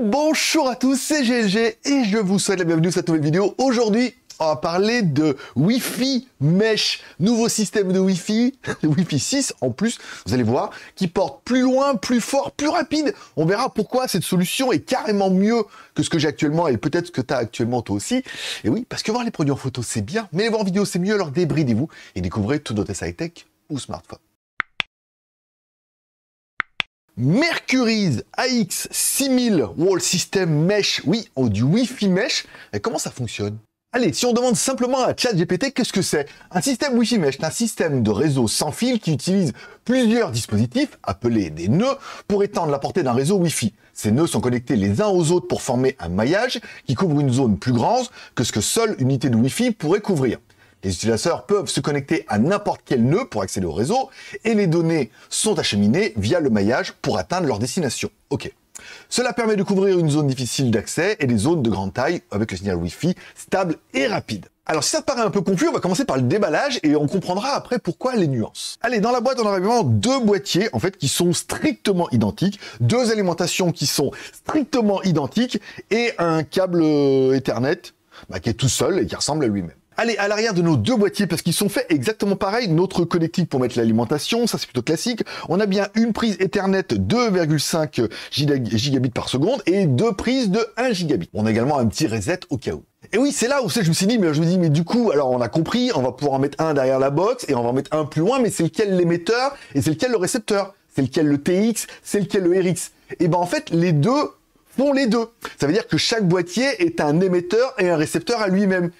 Bonjour à tous, c'est GLG et je vous souhaite la bienvenue dans cette nouvelle vidéo. Aujourd'hui, on va parler de Wi-Fi Mesh, nouveau système de Wi-Fi, Wi-Fi 6 en plus, vous allez voir, qui porte plus loin, plus fort, plus rapide. On verra pourquoi cette solution est carrément mieux que ce que j'ai actuellement et peut-être que tu as actuellement toi aussi. Et oui, parce que voir les produits en photo c'est bien, mais les voir en vidéo c'est mieux, alors débridez-vous et découvrez tout notre high-tech ou smartphone. Mercury's AX6000 Wall System Mesh. Oui, on du Wi-Fi Mesh. comment ça fonctionne Allez, si on demande simplement à GPT, qu'est-ce que c'est Un système Wi-Fi Mesh, c'est un système de réseau sans fil qui utilise plusieurs dispositifs, appelés des nœuds, pour étendre la portée d'un réseau Wi-Fi. Ces nœuds sont connectés les uns aux autres pour former un maillage qui couvre une zone plus grande que ce que seule unité de Wi-Fi pourrait couvrir. Les utilisateurs peuvent se connecter à n'importe quel nœud pour accéder au réseau et les données sont acheminées via le maillage pour atteindre leur destination. Ok. Cela permet de couvrir une zone difficile d'accès et des zones de grande taille avec le signal Wi-Fi stable et rapide. Alors si ça te paraît un peu confus, on va commencer par le déballage et on comprendra après pourquoi les nuances. Allez, dans la boîte, on a vraiment deux boîtiers en fait qui sont strictement identiques, deux alimentations qui sont strictement identiques et un câble euh, Ethernet bah, qui est tout seul et qui ressemble à lui-même. Allez, à l'arrière de nos deux boîtiers, parce qu'ils sont faits exactement pareil, notre connectique pour mettre l'alimentation, ça c'est plutôt classique. On a bien une prise Ethernet 2,5 gigabits par seconde et deux prises de 1 gigabit. On a également un petit reset au cas où. Et oui, c'est là où je me suis dit, mais je me dis, mais du coup, alors on a compris, on va pouvoir en mettre un derrière la box et on va en mettre un plus loin, mais c'est lequel l'émetteur et c'est lequel le récepteur, c'est lequel le TX, c'est lequel le RX. Et eh ben en fait, les deux font les deux. Ça veut dire que chaque boîtier est un émetteur et un récepteur à lui-même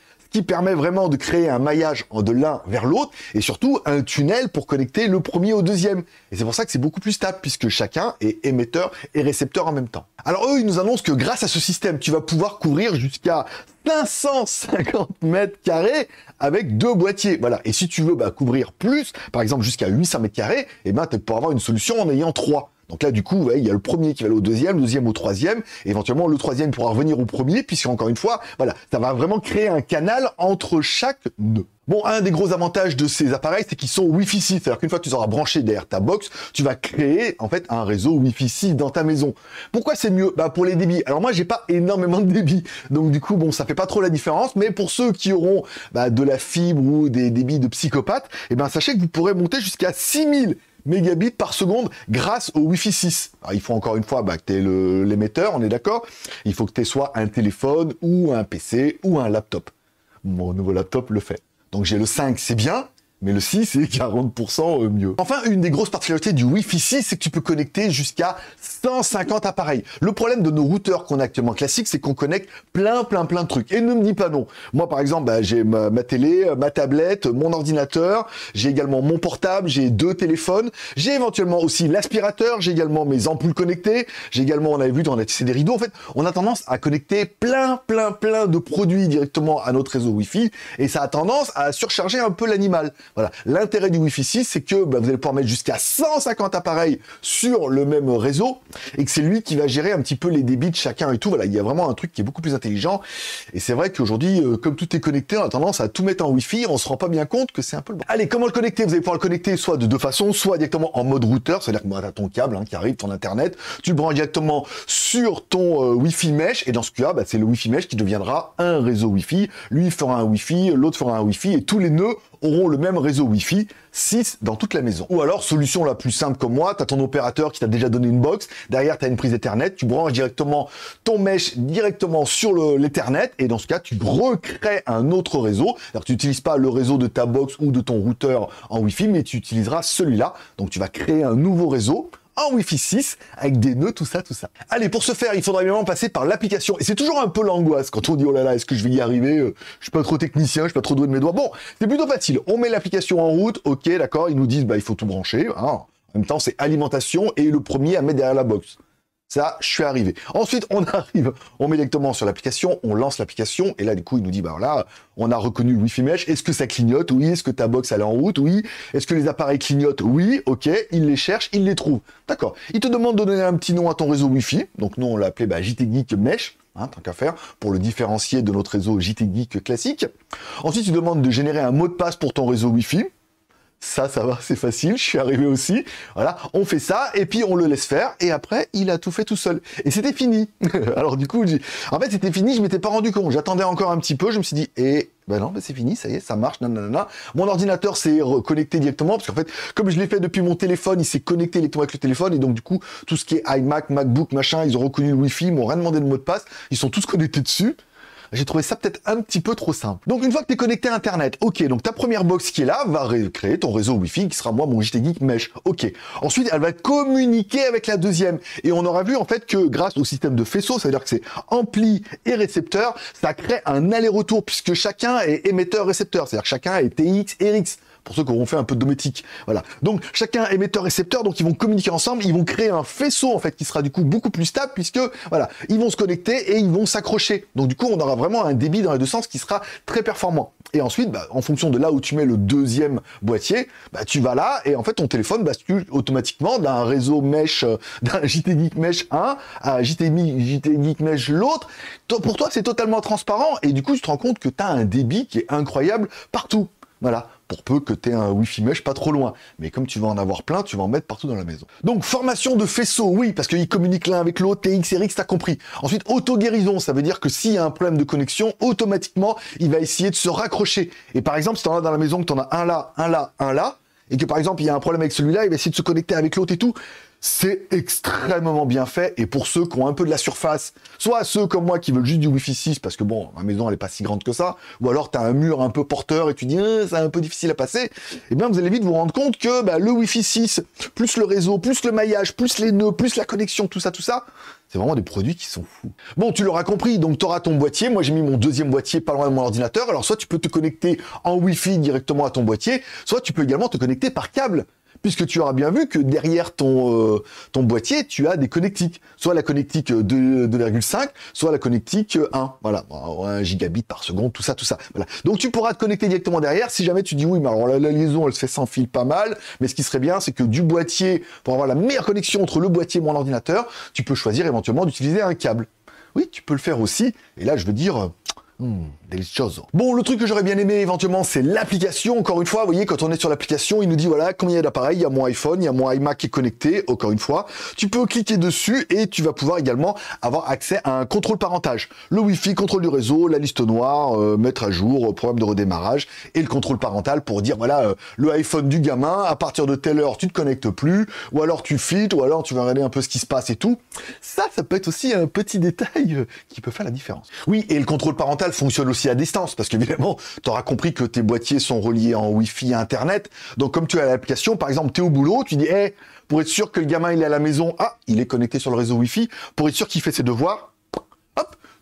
permet vraiment de créer un maillage de l'un vers l'autre et surtout un tunnel pour connecter le premier au deuxième. Et c'est pour ça que c'est beaucoup plus stable puisque chacun est émetteur et récepteur en même temps. Alors eux, ils nous annoncent que grâce à ce système, tu vas pouvoir couvrir jusqu'à 550 mètres carrés avec deux boîtiers. Voilà. Et si tu veux bah, couvrir plus, par exemple jusqu'à 800 mètres carrés, et eh ben tu pourras avoir une solution en ayant trois. Donc là, du coup, il y a le premier qui va aller au deuxième, le deuxième au troisième, et éventuellement le troisième pourra revenir au premier, puisque encore une fois, voilà, ça va vraiment créer un canal entre chaque nœud. Bon, un des gros avantages de ces appareils, c'est qu'ils sont Wi-Fi 6. C'est-à-dire qu'une fois que tu auras branché derrière ta box, tu vas créer en fait un réseau Wi-Fi 6 dans ta maison. Pourquoi c'est mieux Bah pour les débits. Alors moi, j'ai pas énormément de débits. donc du coup, bon, ça fait pas trop la différence. Mais pour ceux qui auront bah, de la fibre ou des débits de psychopathe, eh ben sachez que vous pourrez monter jusqu'à 6000 mégabits par seconde grâce au wifi 6. Ah, il faut encore une fois bah, que tu es l'émetteur, on est d'accord. Il faut que tu soit un téléphone ou un PC ou un laptop. Mon nouveau laptop le fait. Donc j'ai le 5, c'est bien, mais le 6 c'est 40% euh, mieux. Enfin, une des grosses particularités du Wi-Fi 6, c'est que tu peux connecter jusqu'à 150 appareils. Le problème de nos routeurs qu'on a actuellement classiques, c'est qu'on connecte plein, plein, plein de trucs. Et ne me dis pas non. Moi, par exemple, bah, j'ai ma, télé, euh, ma tablette, mon ordinateur, j'ai également mon portable, j'ai deux téléphones, j'ai éventuellement aussi l'aspirateur, j'ai également mes ampoules connectées, j'ai également, on avait vu dans la TC des rideaux, en fait, on a tendance à connecter plein, plein, plein de produits directement à notre réseau Wi-Fi, et ça a tendance à surcharger un peu l'animal. Voilà. L'intérêt du Wi-Fi 6, c'est que bah, vous allez pouvoir mettre jusqu'à 150 appareils sur le même réseau et que c'est lui qui va gérer un petit peu les débits de chacun et tout. Voilà, il y a vraiment un truc qui est beaucoup plus intelligent. Et c'est vrai qu'aujourd'hui, euh, comme tout est connecté, on a tendance à tout mettre en Wi-Fi. On se rend pas bien compte que c'est un peu le. bon. Allez, comment le connecter Vous allez pouvoir le connecter soit de deux façons, soit directement en mode routeur, c'est-à-dire que bah, tu as ton câble hein, qui arrive, ton internet, tu le branches directement sur ton euh, Wi-Fi mesh et dans ce cas, bah, c'est le Wi-Fi mesh qui deviendra un réseau Wi-Fi. Lui fera un Wi-Fi, l'autre fera un Wi-Fi et tous les nœuds auront le même réseau Wi-Fi, 6 dans toute la maison. Ou alors, solution la plus simple comme moi, tu as ton opérateur qui t'a déjà donné une box, derrière tu as une prise Ethernet, tu branches directement ton mesh directement sur l'Ethernet, et dans ce cas, tu recrées un autre réseau. Alors tu n'utilises pas le réseau de ta box ou de ton routeur en Wi-Fi, mais tu utiliseras celui-là. Donc tu vas créer un nouveau réseau en Wi-Fi 6 avec des nœuds, tout ça, tout ça. Allez, pour ce faire, il faudra évidemment passer par l'application. Et c'est toujours un peu l'angoisse quand on dit oh là là, est-ce que je vais y arriver euh, Je suis pas trop technicien, je suis pas trop doué de mes doigts. Bon, c'est plutôt facile. On met l'application en route, ok, d'accord. Ils nous disent bah il faut tout brancher. Hein. En même temps, c'est alimentation et le premier à mettre derrière la box. Ça, je suis arrivé. Ensuite, on arrive, on met directement sur l'application, on lance l'application, et là, du coup, il nous dit, bah voilà, on a reconnu le Wi-Fi Mesh, est-ce que ça clignote Oui. Est-ce que ta box, elle est en route Oui. Est-ce que les appareils clignotent Oui. Ok, il les cherche, il les trouve. D'accord. Il te demande de donner un petit nom à ton réseau Wi-Fi. Donc, nous, on l'a appelé bah, JT Mesh. Hein, tant qu'à faire, pour le différencier de notre réseau JT classique. Ensuite, il te demande de générer un mot de passe pour ton réseau Wi-Fi. Ça, ça va, c'est facile, je suis arrivé aussi. Voilà, on fait ça, et puis on le laisse faire, et après, il a tout fait tout seul. Et c'était fini. Alors du coup, en fait, c'était fini, je m'étais pas rendu compte. J'attendais encore un petit peu, je me suis dit, et eh, ben non, ben c'est fini, ça y est, ça marche, Mon ordinateur s'est reconnecté directement, parce qu'en fait, comme je l'ai fait depuis mon téléphone, il s'est connecté directement avec le téléphone, et donc du coup, tout ce qui est iMac, MacBook, machin, ils ont reconnu le Wi-Fi, ils m'ont rien demandé de mot de passe, ils sont tous connectés dessus. J'ai trouvé ça peut-être un petit peu trop simple. Donc une fois que tu es connecté à Internet, ok, donc ta première box qui est là va créer ton réseau Wi-Fi qui sera moi mon JT Geek Mesh. Ok. Ensuite, elle va communiquer avec la deuxième. Et on aura vu en fait que grâce au système de faisceau, c'est-à-dire que c'est ampli et récepteur, ça crée un aller-retour puisque chacun est émetteur-récepteur. C'est-à-dire que chacun est TX et RX pour ceux qui auront fait un peu de dométique. Voilà. Donc chacun émetteur-récepteur, donc ils vont communiquer ensemble, ils vont créer un faisceau en fait qui sera du coup beaucoup plus stable puisque voilà, ils vont se connecter et ils vont s'accrocher. Donc du coup, on aura vraiment un débit dans les deux sens qui sera très performant. Et ensuite, bah, en fonction de là où tu mets le deuxième boîtier, bah, tu vas là et en fait ton téléphone bascule automatiquement d'un réseau mesh, euh, d'un JT Geek Mesh 1 à JT, JT Geek Mesh l'autre. Pour toi, c'est totalement transparent et du coup, tu te rends compte que tu as un débit qui est incroyable partout. Voilà, pour peu que tu aies un Wi-Fi mesh pas trop loin. Mais comme tu vas en avoir plein, tu vas en mettre partout dans la maison. Donc formation de faisceau, oui, parce qu'ils communiquent l'un avec l'autre, TX RX, t'as compris. Ensuite, auto-guérison, ça veut dire que s'il y a un problème de connexion, automatiquement, il va essayer de se raccrocher. Et par exemple, si t'en as dans la maison que t'en as un là, un là, un là, et que par exemple il y a un problème avec celui-là, il va essayer de se connecter avec l'autre et tout c'est extrêmement bien fait. Et pour ceux qui ont un peu de la surface, soit ceux comme moi qui veulent juste du Wi-Fi 6 parce que bon, ma maison elle est pas si grande que ça, ou alors tu as un mur un peu porteur et tu dis euh, c'est un peu difficile à passer, Eh bien vous allez vite vous rendre compte que bah, le Wi-Fi 6, plus le réseau, plus le maillage, plus les nœuds, plus la connexion, tout ça, tout ça, c'est vraiment des produits qui sont fous. Bon, tu l'auras compris, donc tu auras ton boîtier. Moi, j'ai mis mon deuxième boîtier pas loin de mon ordinateur. Alors, soit tu peux te connecter en Wi-Fi directement à ton boîtier, soit tu peux également te connecter par câble puisque tu auras bien vu que derrière ton, euh, ton boîtier, tu as des connectiques. Soit la connectique 2,5, soit la connectique 1. Voilà, 1 gigabit par seconde, tout ça, tout ça. Donc tu pourras te connecter directement derrière. Si jamais tu dis oui, mais alors la, la liaison, elle se fait sans fil pas mal, mais ce qui serait bien, c'est que du boîtier, pour avoir la meilleure connexion entre le boîtier et mon ordinateur, tu peux choisir éventuellement d'utiliser un câble. Oui, tu peux le faire aussi. Et là, je veux dire, Hmm, des Bon, le truc que j'aurais bien aimé éventuellement, c'est l'application. Encore une fois, vous voyez, quand on est sur l'application, il nous dit voilà combien il y a d'appareils. Il y a mon iPhone, il y a mon iMac qui est connecté. Encore une fois, tu peux cliquer dessus et tu vas pouvoir également avoir accès à un contrôle parentage. Le Wi-Fi, contrôle du réseau, la liste noire, euh, mettre à jour, euh, problème de redémarrage et le contrôle parental pour dire voilà euh, le iPhone du gamin, à partir de telle heure, tu te connectes plus, ou alors tu fites, ou alors tu vas regarder un peu ce qui se passe et tout. Ça, ça peut être aussi un petit détail qui peut faire la différence. Oui, et le contrôle parental fonctionne aussi à distance, parce qu'évidemment, tu auras compris que tes boîtiers sont reliés en Wi-Fi à Internet. Donc, comme tu as l'application, par exemple, tu es au boulot, tu dis, hey, pour être sûr que le gamin il est à la maison, ah, il est connecté sur le réseau Wi-Fi, pour être sûr qu'il fait ses devoirs,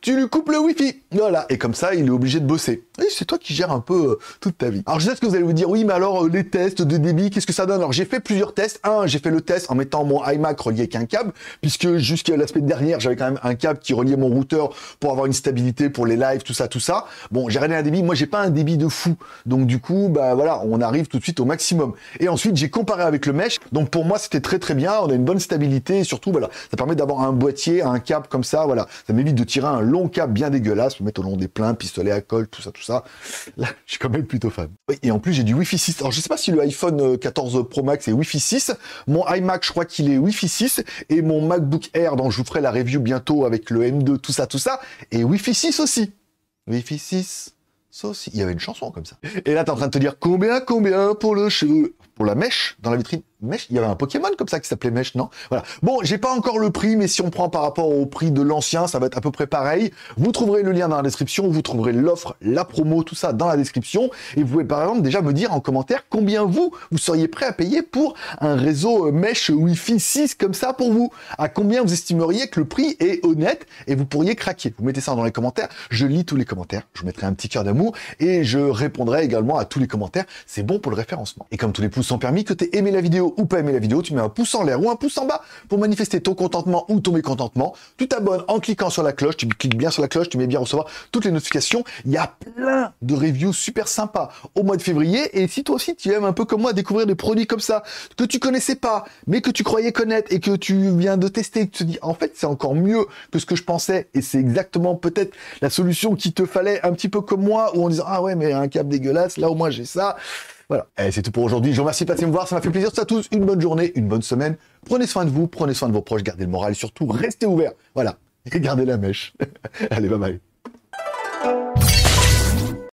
tu lui coupes le wifi. Voilà, et comme ça, il est obligé de bosser. Et c'est toi qui gères un peu euh, toute ta vie. Alors je sais ce que vous allez vous dire, oui, mais alors euh, les tests de débit, qu'est-ce que ça donne Alors j'ai fait plusieurs tests. Un, j'ai fait le test en mettant mon iMac relié avec un câble, puisque jusqu'à l'aspect dernière, j'avais quand même un câble qui reliait mon routeur pour avoir une stabilité pour les lives, tout ça, tout ça. Bon, j'ai réglé un débit, moi j'ai pas un débit de fou. Donc du coup, bah voilà, on arrive tout de suite au maximum. Et ensuite, j'ai comparé avec le mesh. Donc pour moi, c'était très très bien, on a une bonne stabilité surtout voilà, ça permet d'avoir un boîtier, un câble comme ça, voilà. Ça m'évite de tirer un long cap bien dégueulasse, pour mettre au long des pleins, pistolet à colle, tout ça, tout ça. Là, je suis quand même plutôt fan. et en plus, j'ai du Wi-Fi 6. Alors, je sais pas si le iPhone 14 euh, Pro Max est Wi-Fi 6. Mon iMac, je crois qu'il est Wi-Fi 6. Et mon MacBook Air, dont je vous ferai la review bientôt avec le M2, tout ça, tout ça, et Wi-Fi 6 aussi. Wi-Fi 6 aussi. Il y avait une chanson comme ça. Et là, t'es en train de te dire combien, combien pour le cheveu pour la mèche, dans la vitrine mèche, il y avait un Pokémon comme ça qui s'appelait mèche, non Voilà. Bon, j'ai pas encore le prix, mais si on prend par rapport au prix de l'ancien, ça va être à peu près pareil. Vous trouverez le lien dans la description, vous trouverez l'offre, la promo, tout ça dans la description. Et vous pouvez par exemple déjà me dire en commentaire combien vous, vous seriez prêt à payer pour un réseau euh, mèche Wi-Fi 6 comme ça pour vous. À combien vous estimeriez que le prix est honnête et vous pourriez craquer Vous mettez ça dans les commentaires, je lis tous les commentaires, je mettrai un petit cœur d'amour et je répondrai également à tous les commentaires. C'est bon pour le référencement. Et comme tous les pouces permis, que aies aimé la vidéo ou pas aimé la vidéo, tu mets un pouce en l'air ou un pouce en bas pour manifester ton contentement ou ton mécontentement. Tu t'abonnes en cliquant sur la cloche, tu cliques bien sur la cloche, tu mets bien recevoir toutes les notifications. Il y a plein de reviews super sympas au mois de février et si toi aussi tu aimes un peu comme moi découvrir des produits comme ça que tu connaissais pas mais que tu croyais connaître et que tu viens de tester et que tu te dis en fait c'est encore mieux que ce que je pensais et c'est exactement peut-être la solution qu'il te fallait un petit peu comme moi ou en disant ah ouais mais un câble dégueulasse là au moins j'ai ça voilà, c'est tout pour aujourd'hui. Je vous remercie de passer me voir, ça m'a fait plaisir. Ça à tous, une bonne journée, une bonne semaine. Prenez soin de vous, prenez soin de vos proches, gardez le moral surtout restez ouverts. Voilà, et gardez la mèche. Allez, bye bye.